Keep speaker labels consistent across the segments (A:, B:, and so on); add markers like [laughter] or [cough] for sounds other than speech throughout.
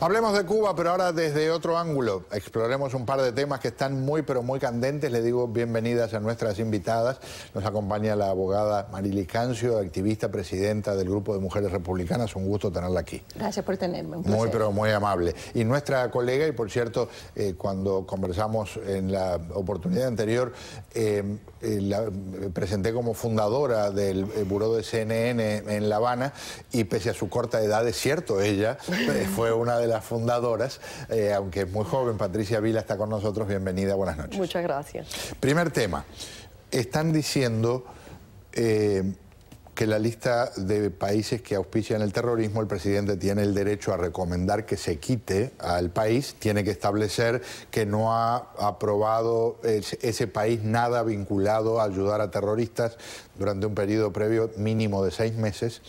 A: Hablemos de Cuba, pero ahora desde otro ángulo. Exploremos un par de temas que están muy, pero muy candentes. Le digo bienvenidas a nuestras invitadas. Nos acompaña la abogada Marily Cancio, activista, presidenta del Grupo de Mujeres Republicanas. Un gusto tenerla aquí.
B: Gracias por tenerme. muy,
A: pero muy amable. Y nuestra colega, y por cierto, eh, cuando conversamos en la oportunidad anterior, eh, eh, la eh, presenté como fundadora del eh, Buró de CNN en La Habana y pese a su corta edad, es cierto, ella [laughs] fue una de las fundadoras, aunque es muy joven. Patricia Vila está con nosotros, bienvenida, buenas noches.
C: Muchas gracias.
A: Primer tema, están diciendo que la lista de países que auspician el terrorismo, el presidente tiene el derecho a recomendar que se quite al país, tiene que establecer que no ha aprobado ese país nada vinculado a ayudar a terroristas durante un periodo previo mínimo de seis meses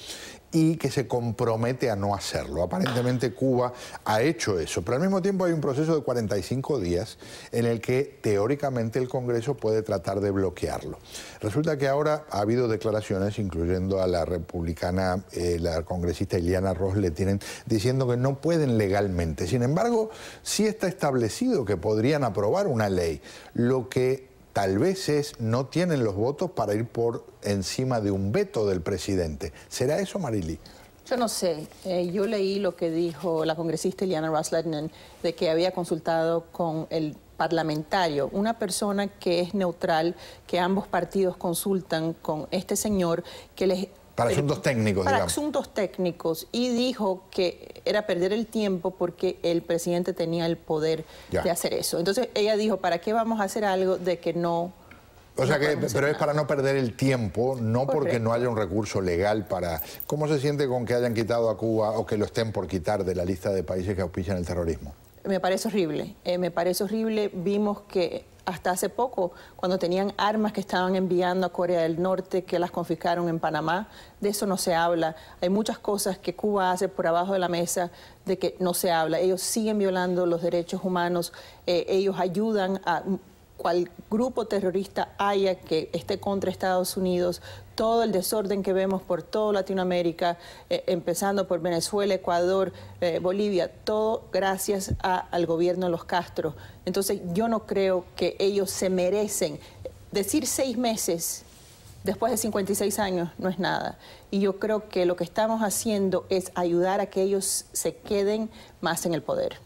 A: y que se compromete a no hacerlo. Aparentemente Cuba ha hecho eso, pero al mismo tiempo hay un proceso de 45 días en el que teóricamente el Congreso puede tratar de bloquearlo. Resulta que ahora ha habido declaraciones, incluyendo a la republicana, eh, la congresista Ileana le tienen diciendo que no pueden legalmente. Sin embargo, sí está establecido que podrían aprobar una ley. Lo que tal vez es no tienen los votos para ir por encima de un veto del presidente. ¿Será eso, Marili?
B: Yo no sé. Eh, yo leí lo que dijo la congresista Eliana Ross-Lednan... de que había consultado con el parlamentario, una persona que es neutral, que ambos partidos consultan con este señor, que les
A: para asuntos técnicos, para
B: asuntos técnicos. Y dijo que era perder el tiempo porque el presidente tenía el poder de hacer eso. Entonces ella dijo, ¿para qué vamos a hacer algo de que no...
A: O sea que, pero es para no perder el tiempo, no porque no haya un recurso legal para... ¿Cómo se siente con que hayan quitado a Cuba o que lo estén por quitar de la lista de países que auspician el terrorismo?
B: Me parece horrible, eh, me parece horrible. Vimos que hasta hace poco, cuando tenían armas que estaban enviando a Corea del Norte, que las confiscaron en Panamá. De eso no se habla. Hay muchas cosas que Cuba hace por abajo de la mesa de que no se habla. Ellos siguen violando los derechos humanos, eh, ellos ayudan a cual grupo terrorista haya que esté contra Estados Unidos, todo el desorden que vemos por toda Latinoamérica, eh, empezando por Venezuela, Ecuador, eh, Bolivia, todo gracias al gobierno de los Castro. Entonces yo no creo que ellos se merecen decir seis meses después de 56 años no es nada. Y yo creo que lo que estamos haciendo es ayudar a que ellos se queden más en el poder.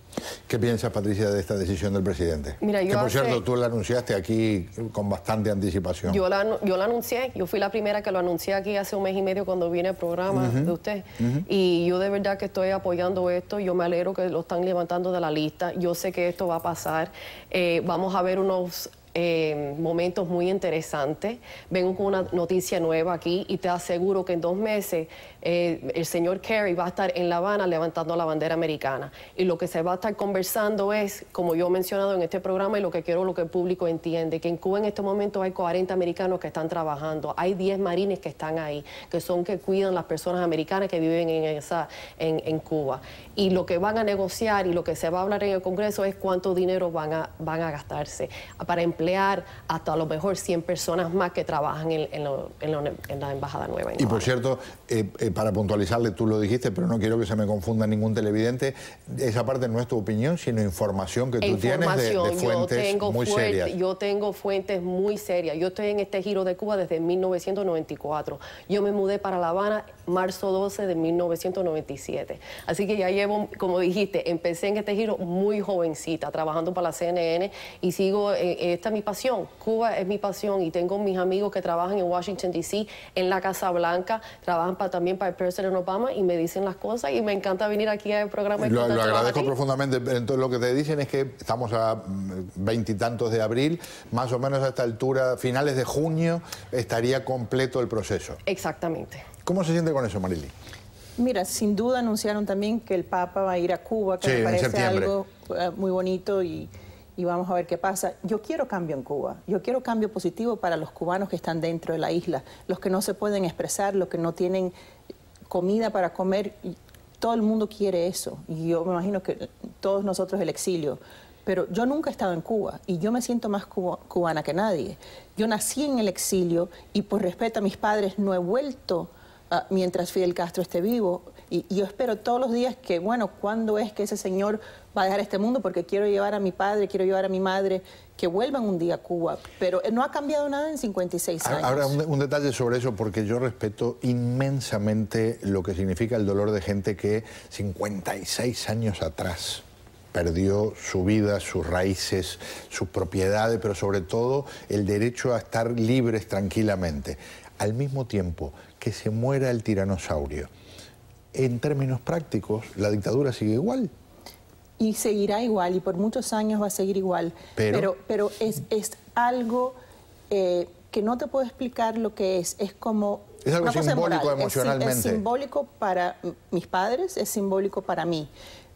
A: ¿Qué piensas, Patricia, de esta decisión del presidente? Mira, yo que por cierto, tú la anunciaste aquí con bastante anticipación. Yo
C: la, anuncié, yo fui la primera que lo anuncié aquí hace un mes y medio cuando vine el programa de usted. Y yo de verdad que estoy apoyando esto, yo me alegro que lo están levantando de la lista, yo sé que esto va a pasar, eh, vamos a ver unos Em, momentos muy interesantes. Vengo con una noticia nueva aquí y te aseguro que en dos meses eh, el señor Kerry va a estar en La Habana levantando la bandera americana. Y lo que se va a estar conversando es, como yo he mencionado en este programa y lo que quiero lo que el público entiende, que en Cuba en este momento hay 40 americanos que están trabajando, hay 10 marines que están ahí, que son que cuidan las personas americanas que viven en, esa, en, Cuba. Y lo que van a negociar y lo que se va a hablar en el Congreso es cuánto dinero van a, van a gastarse para emplear hasta a lo mejor 100 personas más que trabajan en, la Embajada
A: Nueva. y por cierto, eh, eh, para puntualizarle, tú lo dijiste, pero no quiero que se me confunda ningún televidente, esa parte no es tu opinión, sino información que tú tienes de, fuentes yo tengo muy serias.
C: Yo tengo fuentes muy serias. Yo estoy en este giro de Cuba desde 1994. Yo me mudé para La Habana marzo 12 de 1997. Así que ya llevo, como dijiste, empecé en este giro muy jovencita, trabajando para la CNN y sigo en eh, esta mi pasión, Cuba es mi pasión y tengo mis amigos que trabajan en Washington, D.C., en la Casa Blanca, trabajan también para el presidente Obama y me dicen las cosas y me encanta venir aquí al programa. lo, agradezco
A: profundamente. Entonces lo que te dicen es que estamos a mm, veintitantos de abril, más o menos a esta altura, finales de junio, estaría completo el proceso. Exactamente. ¿Cómo se siente con eso, Marily?
B: Mira, sin duda anunciaron también que el Papa va a ir a Cuba, que me parece algo eh, muy bonito y y vamos a ver qué pasa. Yo quiero cambio en Cuba, yo quiero cambio positivo para los cubanos que están dentro de la isla, los que no se pueden expresar, los que no tienen comida para comer. Todo el mundo quiere eso y yo me imagino que todos nosotros el exilio. Pero yo nunca he estado en Cuba y yo me siento más cubana que nadie. Yo nací en el exilio y por respeto a mis padres no he vuelto Ah, mientras Fidel Castro esté vivo. Y, yo espero todos los días que, bueno, ¿cuándo es que ese señor va a dejar este mundo? Porque quiero llevar a mi padre, quiero llevar a mi madre, que vuelvan un día a Cuba. Pero eh, no ha cambiado nada en 56 años. Ahora, un,
A: un detalle sobre eso, porque yo respeto inmensamente lo que significa el dolor de gente que 56 años atrás perdió su vida, sus raíces, sus propiedades, pero sobre todo el derecho a estar libres tranquilamente al mismo tiempo que se muera el tiranosaurio, en términos prácticos, la dictadura sigue igual.
B: Y seguirá igual, y por muchos años va a seguir igual. Pero, pero, es, es, algo eh, que no te puedo explicar lo que es. Es como...
A: Es algo simbólico emocionalmente. Es,
B: simbólico para mis padres, es simbólico para mí.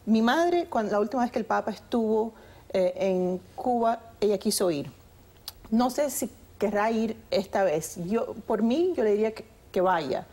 B: Mi madre, cuando, la última vez que el Papa estuvo eh, en Cuba, ella quiso ir. No sé si querrá ir esta vez. Yo, por mí, yo le diría que, que vaya,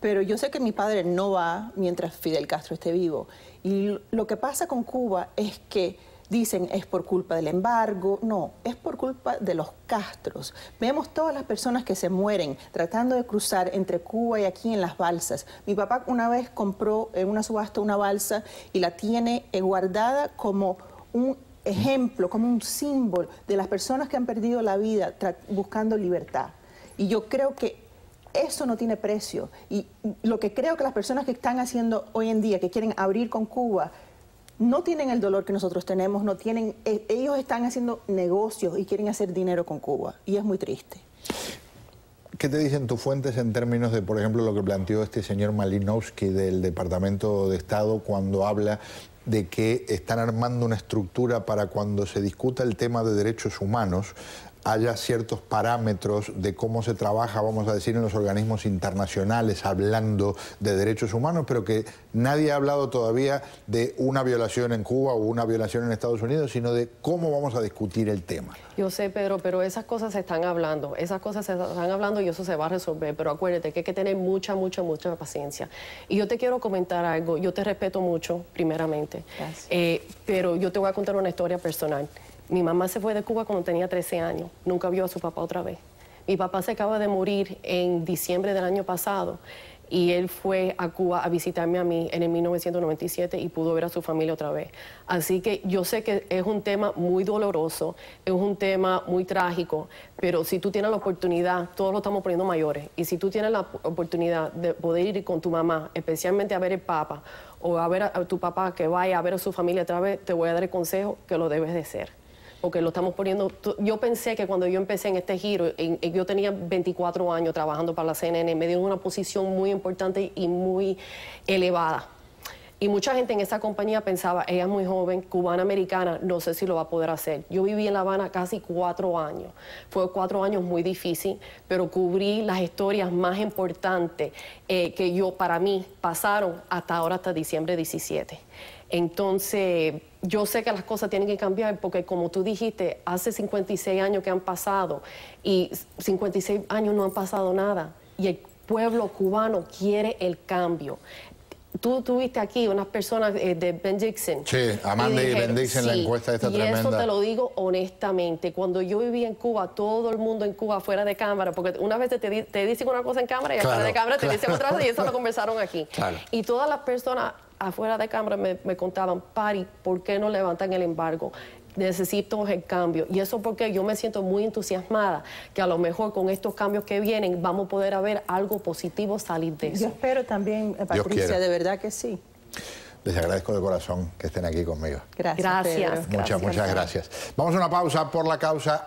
B: pero yo sé que mi padre no va mientras Fidel Castro esté vivo. Y lo que pasa con Cuba es que dicen es por culpa del embargo, no, es por culpa de los castros. Vemos todas las personas que se mueren tratando de cruzar entre Cuba y aquí en las balsas. Mi papá una vez compró en una subasta una balsa y la tiene eh, guardada como un ejemplo, como un símbolo de las personas que han perdido la vida buscando libertad. Y yo creo que eso no tiene precio. Y lo que creo que las personas que están haciendo hoy en día, que quieren abrir con Cuba, no tienen el dolor que nosotros tenemos, no tienen, e, ellos están haciendo negocios y quieren hacer dinero con Cuba. Y es muy triste.
A: ¿Qué te dicen tus fuentes en términos de, por ejemplo, lo que planteó este señor Malinowski del Departamento de Estado cuando habla de que están armando una estructura para cuando se discuta el tema de derechos humanos haya ciertos parámetros de cómo se trabaja, vamos a decir, en los organismos internacionales, hablando de derechos humanos, pero que nadie ha hablado todavía de una violación en Cuba o una violación en Estados Unidos, sino de cómo vamos a discutir el tema.
C: Yo sé, Pedro, pero esas cosas se están hablando, esas cosas se están hablando y eso se va a resolver, pero acuérdate que hay que tener mucha, mucha, mucha paciencia. Y yo te quiero comentar algo, yo te respeto mucho, primeramente, eh, pero yo te voy a contar una historia personal. Mi mamá se fue de Cuba cuando tenía 13 años, nunca vio a su papá otra vez. Mi papá se acaba de morir en diciembre del año pasado y él fue a Cuba a visitarme a mí en el 1997 y pudo ver a su familia otra vez. Así que yo sé que es un tema muy doloroso, es un tema muy trágico, pero si tú tienes la oportunidad, todos lo estamos poniendo mayores, y si tú tienes la oportunidad de poder ir con tu mamá, especialmente a ver el papá o a ver a, tu papá que vaya a ver a su familia otra vez, te voy a dar el consejo que lo debes de hacer lo estamos poniendo. Yo pensé que cuando yo empecé en este giro, yo tenía 24 años trabajando para la CNN, me dio una posición muy importante y muy elevada y mucha gente en esa compañía pensaba, ella es muy joven, cubana-americana, no sé si lo va a poder hacer. Yo viví en La Habana casi cuatro años. Fue cuatro años muy difícil, pero cubrí las historias más importantes eh, que yo, para mí, pasaron hasta ahora, hasta diciembre 17. Entonces, yo sé que las cosas tienen que cambiar porque como tú dijiste, hace 56 años que han pasado y 56 años no han pasado nada. Y el pueblo cubano quiere el cambio. Tú tuviste aquí unas personas eh, de Ben Dixon. Sí, Amanda y, Ben la encuesta esta tremenda. Y eso te lo digo honestamente. Cuando yo vivía en Cuba, todo el mundo en Cuba fuera de cámara, porque una vez te, dicen una cosa en cámara y afuera de cámara te dicen otra cosa y eso lo conversaron aquí. Y todas las personas afuera de cámara me, me contaban, Pari, ¿por qué no levantan el embargo? necesito el cambio. Y eso porque yo me siento muy entusiasmada que a lo mejor con estos cambios que vienen vamos a poder haber algo positivo
B: salir de eso. Yo espero también, eh, Patricia, de verdad que sí.
A: Les agradezco de corazón que estén aquí conmigo. Gracias. Gracias. Muchas, muchas gracias. Vamos a una pausa por la causa.